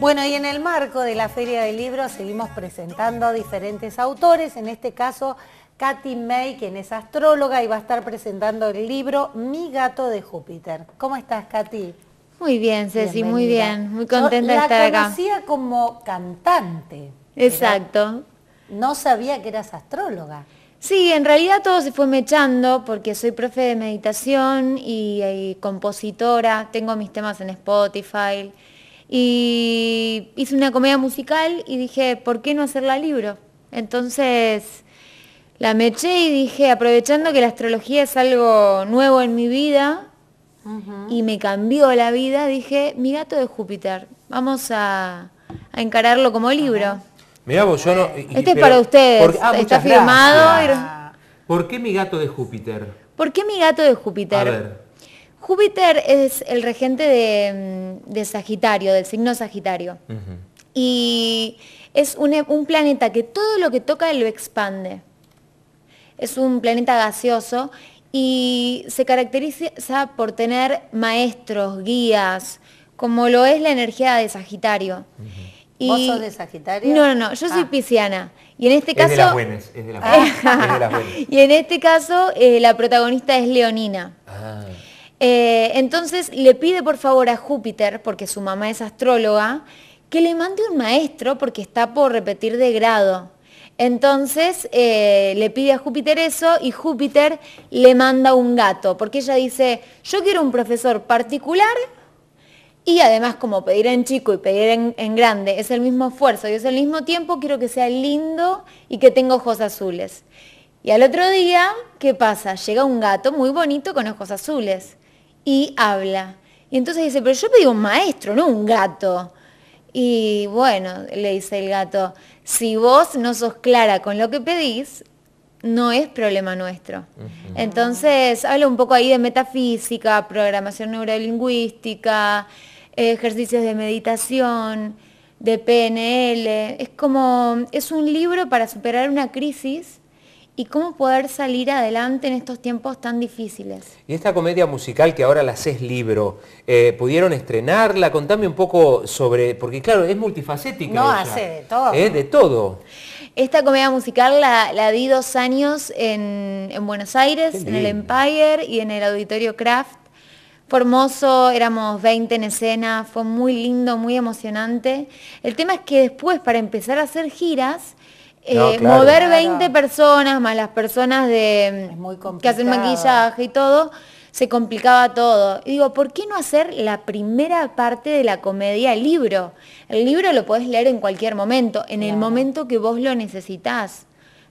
Bueno, y en el marco de la Feria de libros seguimos presentando a diferentes autores, en este caso Katy May, quien es astróloga y va a estar presentando el libro Mi gato de Júpiter. ¿Cómo estás, Katy? Muy bien, Ceci, muy bien, muy contenta de estar acá. La conocía como cantante. Exacto. no sabía que eras astróloga. Sí, en realidad todo se fue mechando porque soy profe de meditación y compositora, tengo mis temas en Spotify y hice una comedia musical y dije, ¿por qué no hacerla libro? Entonces la me eché y dije, aprovechando que la astrología es algo nuevo en mi vida y me cambió la vida, dije, mi gato de Júpiter, vamos a, encararlo como libro. yo no... este es para ustedes, ah, está firmado. ¿Por qué mi gato de Júpiter? ¿Por qué mi gato de Júpiter? Júpiter es el regente de, mm, Sagitario, del signo Sagitario. Y es e, un, planeta que todo lo que toca lo expande. Es un planeta gaseoso y se caracteriza por tener maestros, guías, como lo es la energía de Sagitario. ¿Vos sos de Sagitario? No, no, no, yo soy ah. pisciana. Y en este caso... De las buenas, es de las buenas. y en este caso eh, la protagonista es Leonina. Ah. Eh, entonces le pide por favor a Júpiter, porque su mamá es astróloga, que le mande un maestro porque está por repetir de grado. Entonces eh, le pide a Júpiter eso y Júpiter le manda un gato, porque ella dice, yo quiero un profesor particular y además como pedir en chico y pedir en, en grande es el mismo esfuerzo y es el mismo tiempo, quiero que sea lindo y que tenga ojos azules. Y al otro día, ¿qué pasa? Llega un gato muy bonito con ojos azules y habla. Y entonces dice, pero yo pedí un maestro, no un gato. Y bueno, le dice el gato, si vos no sos clara con lo que pedís, no es problema nuestro. Entonces, habla un poco ahí de metafísica, programación neurolingüística, ejercicios de meditación, de PNL. Es como, es un libro para superar una crisis y cómo poder salir adelante en estos tiempos tan difíciles. Y esta comedia musical que ahora la haces libro, eh, ¿pudieron estrenarla? Contame un poco sobre, porque claro, es multifacética. No, hace de todo. De todo. Esta comedia musical la, di dos años en, Buenos Aires, en el Empire y en el Auditorio Craft. Formoso, éramos 20 en escena, fue muy lindo, muy emocionante. El tema es que después, para empezar a hacer giras, eh, mover 20 personas más las personas de, que hacen maquillaje y todo, se complicaba todo. Y digo, ¿por qué no hacer la primera parte de la comedia el libro? El libro lo podés leer en cualquier momento, en el momento que vos lo necesitas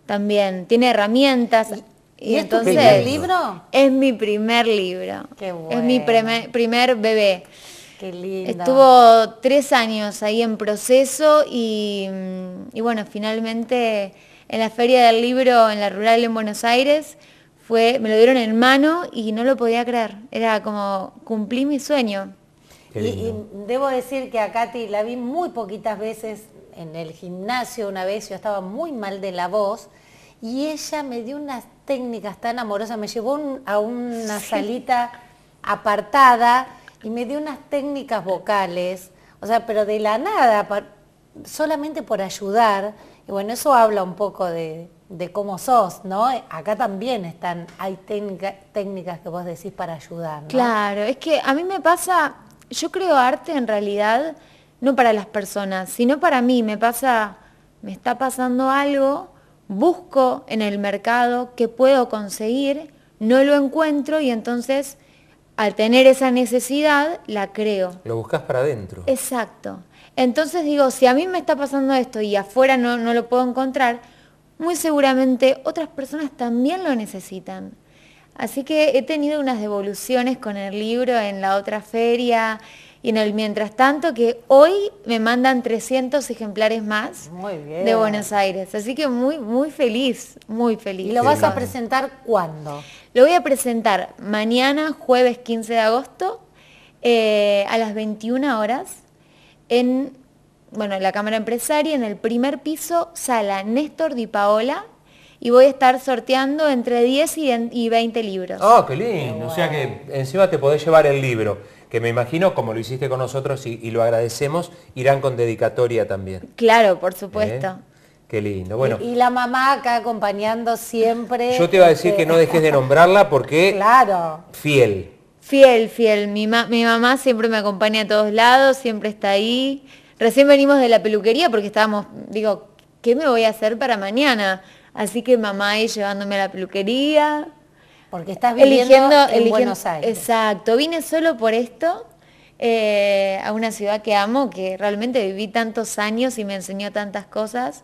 también. Tiene herramientas. ¿Y, y entonces, el libro? Es mi primer libro. Es mi primer bebé. Estuvo tres años ahí en proceso mm, y, bueno, finalmente en la Feria del Libro en la Rural en Buenos Aires fue, me lo dieron en mano y no lo podía creer. Era como cumplí mi sueño. Y, debo decir que a Katy la vi muy poquitas veces en el gimnasio una vez, yo estaba muy mal de la voz y ella me dio unas técnicas tan amorosas, me llevó a una salita apartada y me dio unas técnicas vocales, o sea, pero de la nada, solamente por ayudar, y bueno, eso habla un poco de, cómo sos, ¿no? Acá también están, hay técnicas que vos decís para ayudar. ¿no? Claro, es que a mí me pasa, yo creo arte en realidad, no para las personas, sino para mí, me pasa, me está pasando algo, busco en el mercado qué puedo conseguir, no lo encuentro y entonces al tener esa necesidad, la creo. Lo buscas para adentro. Exacto. Entonces digo, si a mí me está pasando esto y afuera no, lo puedo encontrar, muy seguramente otras personas también lo necesitan. Así que he tenido unas devoluciones con el libro en la otra feria, y en el mientras tanto, que hoy me mandan 300 ejemplares más de Buenos Aires. Así que muy, muy feliz, muy feliz. ¿Y lo vas a presentar cuándo? Lo voy a presentar mañana, jueves 15 de agosto, eh, a las 21 horas, en, bueno, en la Cámara Empresaria, en el primer piso, sala Néstor Di Paola, y voy a estar sorteando entre 10 y 20 libros. oh, qué lindo! O sea que encima te podés llevar el libro, que me imagino, como lo hiciste con nosotros y, lo agradecemos, irán con dedicatoria también. Claro, por supuesto. ¿Eh? Qué lindo. Bueno, y, la mamá acá acompañando siempre. Yo te iba a decir este que no dejes de nombrarla porque... Claro. Fiel. Fiel, fiel. Mi, mi mamá siempre me acompaña a todos lados, siempre está ahí. Recién venimos de la peluquería porque estábamos, digo, ¿qué me voy a hacer para mañana? Así que mamá ahí llevándome a la peluquería. Porque estás viviendo en Buenos Aires. Exacto. Vine solo por esto eh, a una ciudad que amo, que realmente viví tantos años y me enseñó tantas cosas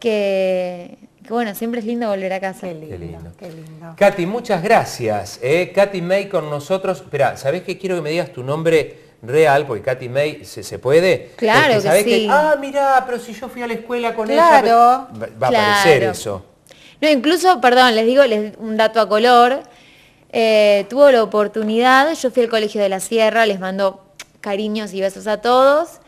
que, bueno, siempre es lindo volver a casa. Qué lindo, qué lindo. Katy, muchas gracias. Eh. Katy May con nosotros. Espera, ¿sabés qué? Quiero que me digas tu nombre real, porque Katy May se, puede. Claro que sí. ah, mira pero si yo fui a la escuela con ella. Va, a aparecer eso. No, incluso, perdón, les digo un dato a color. Eh, tuvo la oportunidad, yo fui al Colegio de la Sierra, les mando cariños y besos a todos.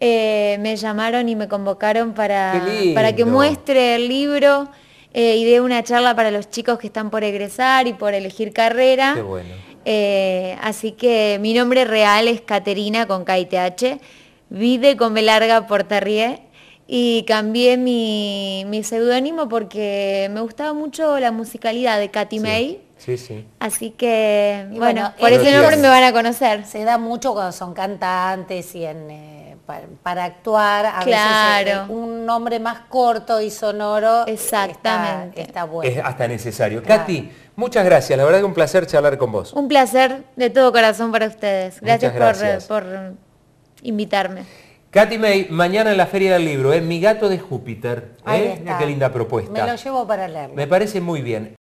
Eh, me llamaron y me convocaron para, para que muestre el libro eh, y dé una charla para los chicos que están por egresar y por elegir carrera. Qué bueno. Eh, así que mi nombre real es Caterina con KITH, vide con Belarga Portarrié y cambié mi, pseudónimo porque me gustaba mucho la musicalidad de Katy May. Sí, sí. Así que, bueno, por eh, ese nombre me van a conocer. Se da mucho cuando son cantantes y en, eh, para, actuar. A claro. veces un nombre más corto y sonoro Exactamente. está, bueno. Es hasta necesario. Katy, Muchas gracias, la verdad que un placer charlar con vos. Un placer de todo corazón para ustedes. Gracias, eh, Por, invitarme. Katy May, mañana en la Feria del Libro, es ¿eh? Mi gato de Júpiter. ¿eh? Qué linda propuesta. Me lo llevo para leerlo. Me parece muy bien.